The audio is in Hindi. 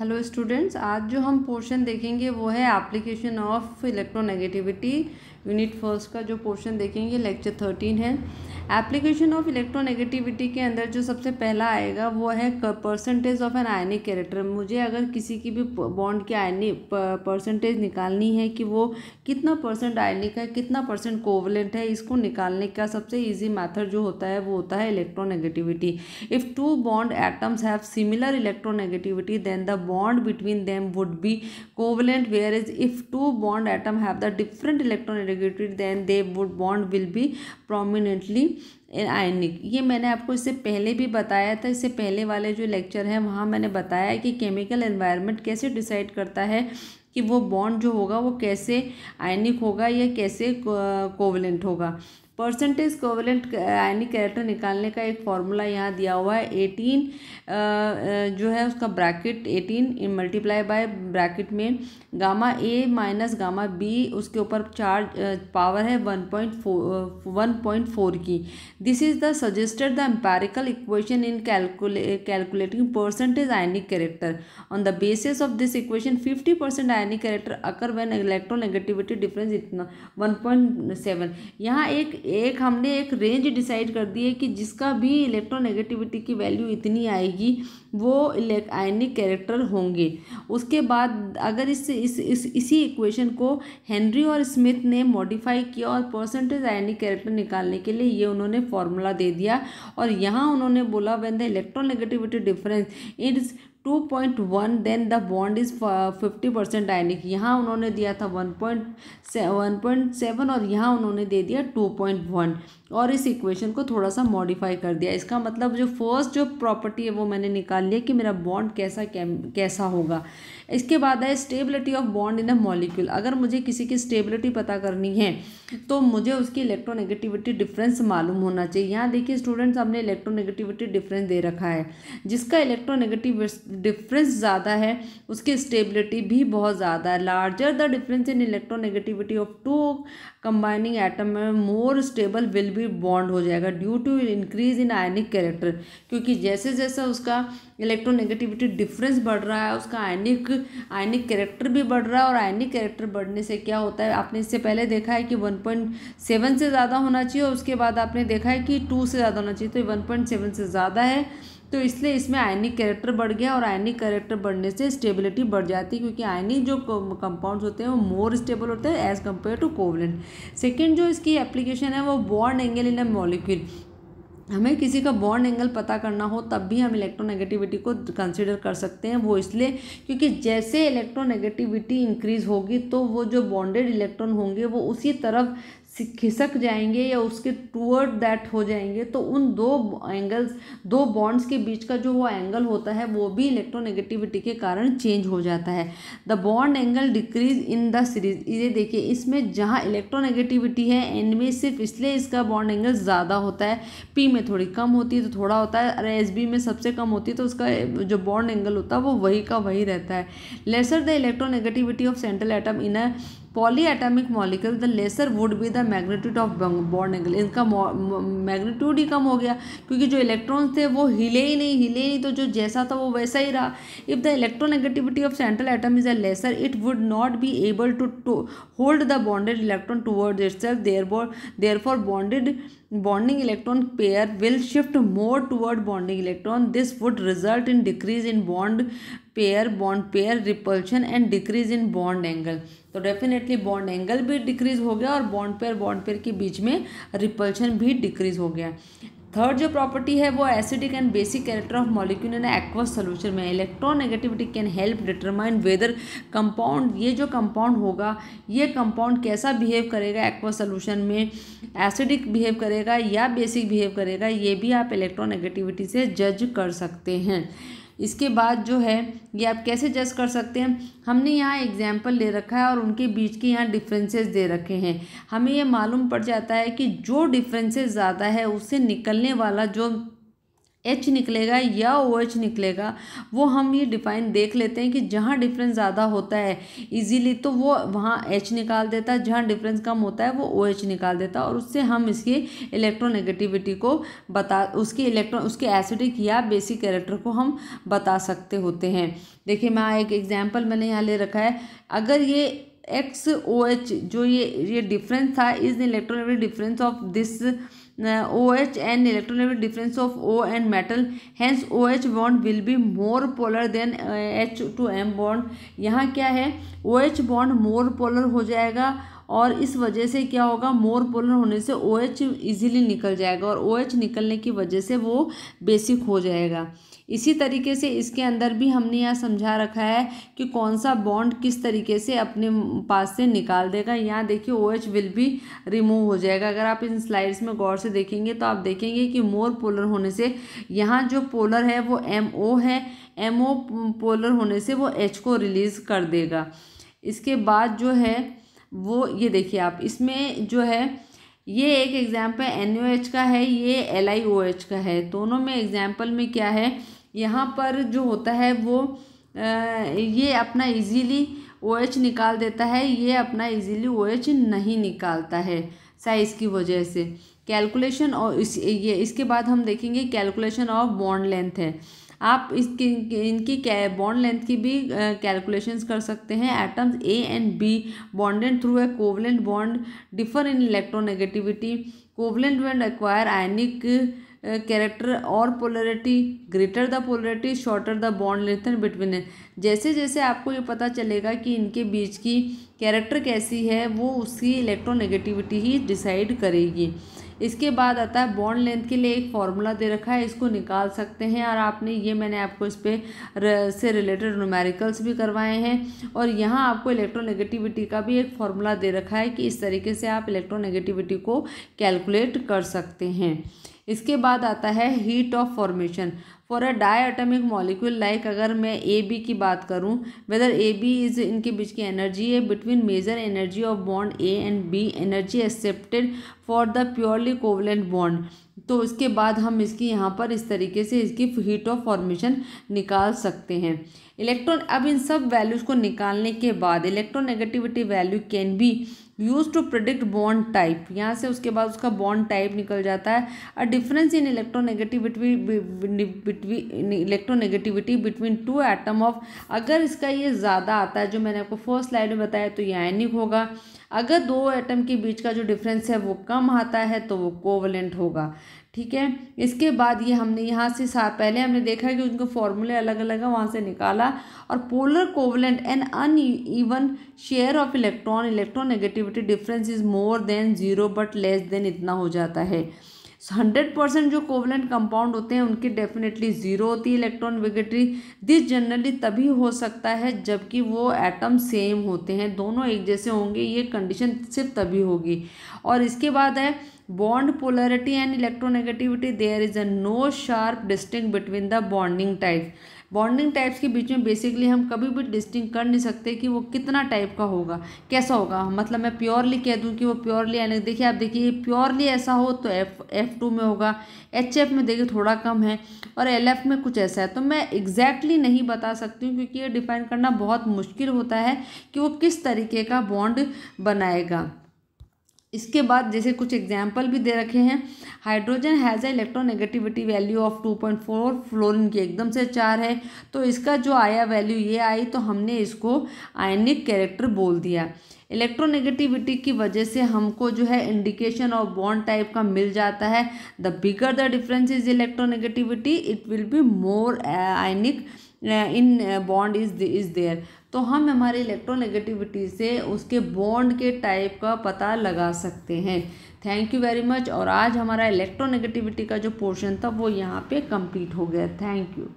हेलो स्टूडेंट्स आज जो हम पोर्शन देखेंगे वो है application of electronegativity unit first का जो पोर्शन देखेंगे लेक्चर थर्टीन है एप्लीकेशन ऑफ इलेक्ट्रोनेगेटिविटी के अंदर जो सबसे पहला आएगा वो है percentage of an ionic character मुझे अगर किसी की भी बॉन्ड की आयनिक परसेंटेज निकालनी है कि वो कितना परसेंट आयनिक है कितना परसेंट कोवलेंट है इसको निकालने का सबसे ईजी मैथड जो होता है वो होता है electronegativity if two bond atoms have similar electronegativity then the bond between them would be covalent whereas if two bond atom have the different electronegativity then they would bond will be prominently ionic ये मैंने आपको इससे पहले भी बताया था इससे पहले वाले जो लेक्चर हैं वहाँ मैंने बताया कि केमिकल एनवायरनमेंट कैसे डिसाइड करता है कि वो बॉन्ड जो होगा वो कैसे आयनिक होगा या कैसे कोवलेंट होगा परसेंटेज कोवलेंट आयनिक कैरेक्टर निकालने का एक फॉर्मूला यहाँ दिया हुआ है एटीन जो है उसका bracket eighteen multiply by bracket में gamma A minus gamma B उसके ऊपर चार्ज पावर है one point four one point four की this is the suggested the empirical equation in calcula calculating percentage ionic character on the basis of this equation fifty percent ionic character occur when electronegativity difference इतना वन पॉइंट सेवन यहाँ एक एक हमने एक रेंज डिसाइड कर दी है कि जिसका भी इलेक्ट्रोनेगेटिविटी की वैल्यू इतनी आएगी वो आयनिक कैरेक्टर होंगे उसके बाद अगर इस, इस, इस इसी इक्वेशन को हेनरी और स्मिथ ने मॉडिफाई किया और परसेंटेज आयनिक कैरेक्टर निकालने के लिए ये उन्होंने फार्मूला दे दिया और यहाँ उन्होंने बोला when the electronegativity difference it's two point one then the bond is fifty percent ionic यहाँ उन्होंने दिया था one point one point seven और यहाँ उन्होंने दे दिया टू पॉइंट वन और इस इक्वेशन को थोड़ा सा मॉडिफाई कर दिया इसका मतलब जो फर्स्ट जो प्रॉपर्टी है वो मैंने निकाल लिया कि मेरा बॉन्ड कैसा कैसा होगा इसके बाद है stability of bond in a molecule अगर मुझे किसी की स्टेबिलिटी पता करनी है तो मुझे उसकी इलेक्ट्रोनेगेटिविटी डिफरेंस मालूम होना चाहिए यहाँ देखिए स्टूडेंट्स हमने इलेक्ट्रोनेगेटिविटी डिफरेंस दे रखा है जिसका इलेक्ट्रोनेगेटिव डिफरेंस ज़्यादा है उसकी स्टेबिलिटी भी बहुत ज़्यादा है larger the difference in electronegativity of two combining atom more stable will भी बॉन्ड हो जाएगा due to increase in ionic character क्योंकि जैसे जैसे उसका इलेक्ट्रोनेगेटिविटी डिफरेंस बढ़ रहा है उसका आयनिक आयनिक कैरेक्टर भी बढ़ रहा है और आयनिक कैरेक्टर बढ़ने से क्या होता है आपने इससे पहले देखा है कि वन पॉइंट सेवन से ज़्यादा होना चाहिए और उसके बाद आपने देखा है कि टू से ज़्यादा होना चाहिए तो वन पॉइंट सेवन से ज़्यादा है तो इसलिए इसमें आयनिक कैरेक्टर बढ़ गया और आयनिक कैरेक्टर बढ़ने से स्टेबिलिटी बढ़ जाती है क्योंकि आयनिक जो कंपाउंड्स होते हैं वो मोर स्टेबल होते हैं as compare to covalent second जो इसकी एप्लीकेशन है वो bond angle in a molecule हमें किसी का बॉन्ड एंगल पता करना हो तब भी हम इलेक्ट्रोनेगेटिविटी को कंसिडर कर सकते हैं वो इसलिए क्योंकि जैसे इलेक्ट्रोनेगेटिविटी इंक्रीज होगी तो वो जो बॉन्डेड इलेक्ट्रॉन होंगे वो उसी तरफ खिसक जाएंगे या उसके टूअर्ड दैट हो जाएंगे तो उन दो एंगल्स दो बॉन्ड्स के बीच का जो वो एंगल होता है वो भी इलेक्ट्रोनेगेटिविटी के कारण चेंज हो जाता है the bond angle decrease in the series ये देखिए इसमें जहाँ इलेक्ट्रोनेगेटिविटी है एन में सिर्फ इसलिए इसका बॉन्ड एंगल ज़्यादा होता है पी में थोड़ी कम होती है तो थोड़ा होता है अरे एस में सबसे कम होती है तो उसका जो बॉन्ड एंगल होता है वो वही का वही रहता है lesser the electronegativity of central atom in a polyatomic molecule the lesser would be the magnitude of bond angle इनका मैग्नीट्यूड ही कम हो गया क्योंकि जो इलेक्ट्रॉन्स थे वो हिले ही नहीं हिले ही नहीं तो जो जैसा था वो वैसा ही रहा if the electronegativity of central atom is a lesser it would not be able to hold the bonded electron toward itself there therefore bonded bonding electron pair will shift more toward bonding electron this would result in decrease in bond pair bond pair repulsion and decrease in bond angle तो डेफिनेटली बॉन्ड एंगल भी डिक्रीज हो गया और बॉन्ड पेयर बॉन्ड पेयर के बीच में रिपल्शन भी डिक्रीज हो गया थर्ड जो प्रॉपर्टी है वो acidic and basic character of molecule in aqueous solution में electronegativity can help determine whether compound ये जो कंपाउंड होगा ये कंपाउंड कैसा बिहेव करेगा एक्वस सोल्यूशन में एसिडिक बिहेव करेगा या बेसिक बिहेव करेगा ये भी आप इलेक्ट्रोनेगेटिविटी से जज कर सकते हैं इसके बाद जो है ये आप कैसे जज कर सकते हैं हमने यहाँ एग्जाम्पल ले रखा है और उनके बीच के यहाँ डिफ्रेंसेस दे रखे हैं हमें ये मालूम पड़ जाता है कि जो डिफ्रेंसेस ज़्यादा है उससे निकलने वाला जो एच निकलेगा या ओ एच निकलेगा वो हम ये डिफाइन देख लेते हैं कि जहाँ डिफरेंस ज़्यादा होता है इजीली तो वो वहाँ एच निकाल देता है जहाँ डिफरेंस कम होता है वो ओ एच निकाल देता है और उससे हम इसके इलेक्ट्रोनेगेटिविटी को बता उसके इलेक्ट्रॉन उसके एसिडिक या बेसिक कैरेक्टर को हम बता सकते होते हैं देखिए मैं एक एग्जाम्पल मैंने यहाँ ले रखा है अगर ये एक्स ओ एच जो ये ये डिफरेंस था is electronegative difference of this O H and electronegative difference of O and metal hence O H bond will be more polar than H to M bond यहाँ क्या है O H bond more polar हो जाएगा और इस वजह से क्या होगा मोर पोलर होने से ओ एच ईजिली निकल जाएगा और ओ एच निकलने की वजह से वो बेसिक हो जाएगा इसी तरीके से इसके अंदर भी हमने यहाँ समझा रखा है कि कौन सा बॉन्ड किस तरीके से अपने पास से निकाल देगा यहाँ देखिए ओ एच विल भी रिमूव हो जाएगा अगर आप इन स्लाइड्स में गौर से देखेंगे तो आप देखेंगे कि मोर पोलर होने से यहाँ जो पोलर है वो एम ओ है एम ओ पोलर होने से वो एच को रिलीज़ कर देगा इसके बाद जो है वो ये देखिए आप इसमें जो है ये एक एग्जाम्पल एन का है ये एल का है दोनों में एग्जाम्पल में क्या है यहाँ पर जो होता है वो आ, ये अपना इजीली ओ एच निकाल देता है ये अपना इजीली ओ एच नहीं निकालता है साइज़ की वजह से कैलकुलेशन और इस ये इसके बाद हम देखेंगे कैलकुलेशन ऑफ बॉन्ड लेंथ है आप इसके इनकी बॉन्ड लेंथ की भी कैलकुलेशंस कर सकते हैं atoms A and B bonded through a covalent bond differ in electronegativity covalent bond acquire ionic character और polarity greater the polarity shorter the bond lengthen between जैसे जैसे आपको ये पता चलेगा कि इनके बीच की कैरेक्टर कैसी है वो उसकी इलेक्ट्रोनेगेटिविटी ही डिसाइड करेगी इसके बाद आता है बॉन्ड लेंथ के लिए एक फार्मूला दे रखा है इसको निकाल सकते हैं और आपने ये मैंने आपको इस पर से रिलेटेड नोमेरिकल्स भी करवाए हैं और यहाँ आपको इलेक्ट्रोनेगेटिविटी का भी एक फार्मूला दे रखा है कि इस तरीके से आप इलेक्ट्रोनेगेटिविटी को कैलकुलेट कर सकते हैं इसके बाद आता है heat of formation for a diatomic molecule like अगर मैं ए बी की बात करूं वेदर ए बी इज इनके बीच की एनर्जी है between measure energy of bond A and B energy expected for the purely covalent bond तो उसके बाद हम इसकी यहाँ पर इस तरीके से इसकी हीट ऑफ फॉर्मेशन निकाल सकते हैं इलेक्ट्रॉन अब इन सब वैल्यूज़ को निकालने के बाद electronegativity value can be use to predict bond type यहाँ से उसके बाद उसका बॉन्ड टाइप निकल जाता है a difference in electronegativity between electronegativity between two atom of अगर इसका ये ज़्यादा आता है जो मैंने आपको फर्स्ट लाइन में बताया तो ये आयनिक होगा अगर दो एटम के बीच का जो डिफरेंस है वो कम आता है तो वो कोवलेंट होगा ठीक है इसके बाद ये हमने यहाँ से पहले हमने देखा कि उनके फॉर्मूले अलग अलग है वहाँ से निकाला और polar covalent an uneven share of electron electronegativity difference is more than zero but less than इतना हो जाता है हंड्रेड परसेंट जो कोवलेंट कंपाउंड होते हैं उनकी डेफिनेटली ज़ीरो होती है इलेक्ट्रॉन विगेटरी दिस जनरली तभी हो सकता है जबकि वो एटम सेम होते हैं दोनों एक जैसे होंगे ये कंडीशन सिर्फ तभी होगी और इसके बाद है bond polarity and electronegativity there is a no sharp distinction between the bonding type bonding types के बीच में बेसिकली हम कभी भी डिस्टिंग कर नहीं सकते कि वो कितना टाइप का होगा कैसा होगा मतलब मैं प्योरली कह दूँ कि वो प्योरली एन देखिए आप देखिए प्योरली ऐसा हो तो एफ एफ टू में होगा एच एफ में देखिए थोड़ा कम है और एल एफ में कुछ ऐसा है तो मैं एग्जैक्टली exactly नहीं बता सकती हूँ क्योंकि ये डिफाइन करना बहुत मुश्किल होता है कि वो किस तरीके का बॉन्ड बनाएगा इसके बाद जैसे कुछ एग्जाम्पल भी दे रखे हैं hydrogen has a electronegativity value of two point four fluorine की एकदम से चार है तो इसका जो आया वैल्यू ये आई तो हमने इसको आयनिक कैरेक्टर बोल दिया इलेक्ट्रोनेगेटिविटी की वजह से हमको जो है इंडिकेशन और बॉन्ड टाइप का मिल जाता है the bigger the difference is electronegativity it will be more ionic in bond is is there तो हम हमारे इलेक्ट्रोनेगेटिविटी से उसके बॉन्ड के टाइप का पता लगा सकते हैं थैंक यू वेरी मच और आज हमारा इलेक्ट्रोनेगेटिविटी का जो पोर्शन था वो यहाँ पे कंप्लीट हो गया थैंक यू